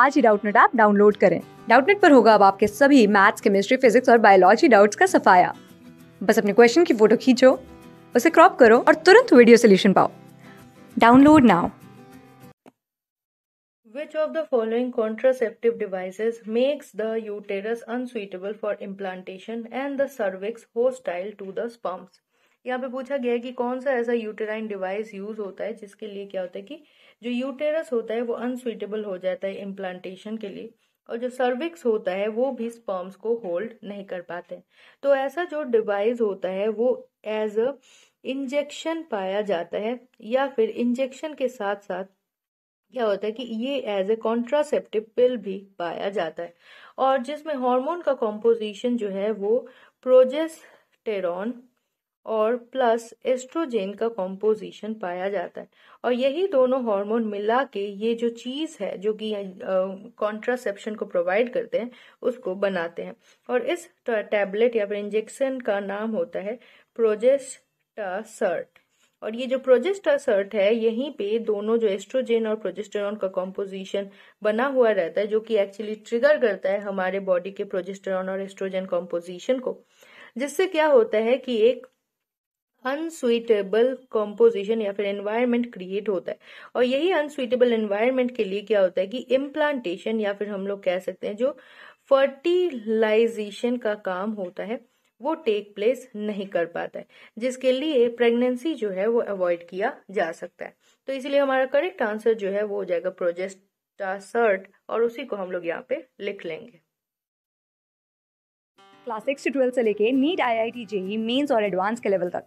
आज ही Doubtnut app download करें डाउटनेट पर होगा अब आपके सभी मैथ्स केमिस्ट्री फिजिक्स और बायोलॉजी डाउट्स का सफाया बस अपने क्वेश्चन की फोटो खींचो उसे क्रॉप करो और तुरंत वीडियो सोल्यूशन पाओ download now Which of the following contraceptive devices makes the uterus unsuitable for implantation and the cervix hostile to the sperms? यहाँ पे पूछा गया है कि कौन सा ऐसा यूटेराइन डिवाइस यूज होता है जिसके लिए क्या होता है कि जो यूटेरस होता है वो अनसुइटेबल हो जाता है इम्प्लांटेशन के लिए और जो सर्विक्स होता है वो भी स्पर्म्स को होल्ड नहीं कर पाते तो ऐसा जो डिवाइस होता है वो एज अ इंजेक्शन पाया जाता है या फिर इंजेक्शन के साथ साथ क्या होता है कि ये एज ए कॉन्ट्रासेप्टिव पिल भी पाया जाता है और जिसमें हार्मोन का कॉम्पोजिशन जो है वो प्रोजेस्टेरॉन और प्लस एस्ट्रोजेन का कॉम्पोजिशन पाया जाता है और यही दोनों हार्मोन मिला के ये जो चीज है जो कि कॉन्ट्रासेप्शन को प्रोवाइड करते हैं उसको बनाते हैं और इस टैबलेट या फिर इंजेक्शन का नाम होता है प्रोजेस्टासर्ट और ये जो प्रोजेस्टासर्ट है यहीं पे दोनों जो एस्ट्रोजेन और प्रोजेस्टेरॉन का कॉम्पोजिशन बना हुआ रहता है जो कि एक्चुअली ट्रिगर करता है हमारे बॉडी के प्रोजेस्टेरॉन और एस्ट्रोजेन कॉम्पोजिशन को जिससे क्या होता है कि एक अनसुइटेबल कॉम्पोजिशन या फिर एनवायरमेंट क्रिएट होता है और यही अनसुइटेबल एनवायरमेंट के लिए क्या होता है कि इम्प्लांटेशन या फिर हम लोग कह सकते हैं जो फर्टिलाइजेशन का काम होता है वो टेक प्लेस नहीं कर पाता है जिसके लिए प्रेगनेंसी जो है वो अवॉइड किया जा सकता है तो इसलिए हमारा करेक्ट आंसर जो है वो हो जाएगा प्रोजेस्टासर्ट और उसी को हम लोग यहाँ पे लिख लेंगे क्लास सिक्स से ट्वेल्थ से लेके NEET I I T JEE mains और एडवांस के लेवल तक